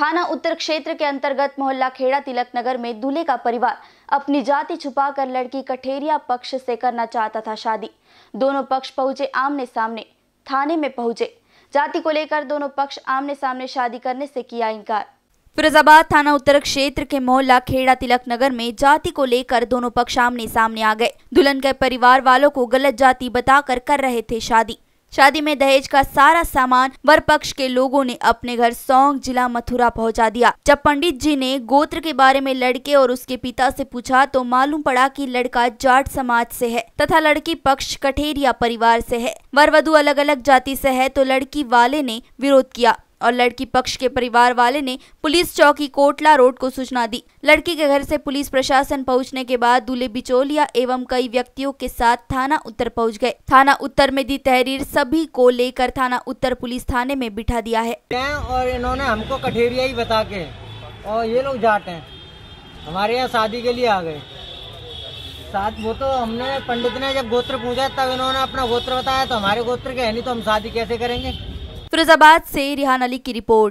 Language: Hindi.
थाना उत्तर क्षेत्र के अंतर्गत मोहल्ला खेड़ा तिलक नगर में दूल्हे का परिवार अपनी जाति छुपाकर लड़की कठेरिया पक्ष से करना चाहता था शादी दोनों पक्ष पहुंचे आमने सामने थाने में पहुंचे जाति को लेकर दोनों पक्ष आमने सामने शादी करने से किया इनकार फिरोजाबाद थाना उत्तर क्षेत्र के मोहल्ला खेड़ा तिलक नगर में जाति को लेकर दोनों पक्ष आमने सामने आ गए दुल्हन के परिवार वालों को गलत जाति बताकर कर रहे थे शादी शादी में दहेज का सारा सामान वर पक्ष के लोगों ने अपने घर सौंग जिला मथुरा पहुंचा दिया जब पंडित जी ने गोत्र के बारे में लड़के और उसके पिता से पूछा तो मालूम पड़ा कि लड़का जाट समाज से है तथा लड़की पक्ष कठेरिया परिवार से है वर वधु अलग अलग जाति से है तो लड़की वाले ने विरोध किया और लड़की पक्ष के परिवार वाले ने पुलिस चौकी कोटला रोड को सूचना दी लड़की के घर से पुलिस प्रशासन पहुंचने के बाद दूल्हे बिचौलिया एवं कई व्यक्तियों के साथ थाना उत्तर पहुंच गए थाना उत्तर में दी तहरीर सभी को लेकर थाना उत्तर पुलिस थाने में बिठा दिया है और इन्होंने हमको कठेरिया ही बता के और ये लोग जाते हैं हमारे यहाँ शादी के लिए आ गए साथ वो तो हमने पंडित ने जब गोत्र पूछा तब इन्होंने अपना गोत्र बताया तो हमारे गोत्र के है नहीं तो हम शादी कैसे करेंगे फिरोजाबाद से रिहान अली की रिपोर्ट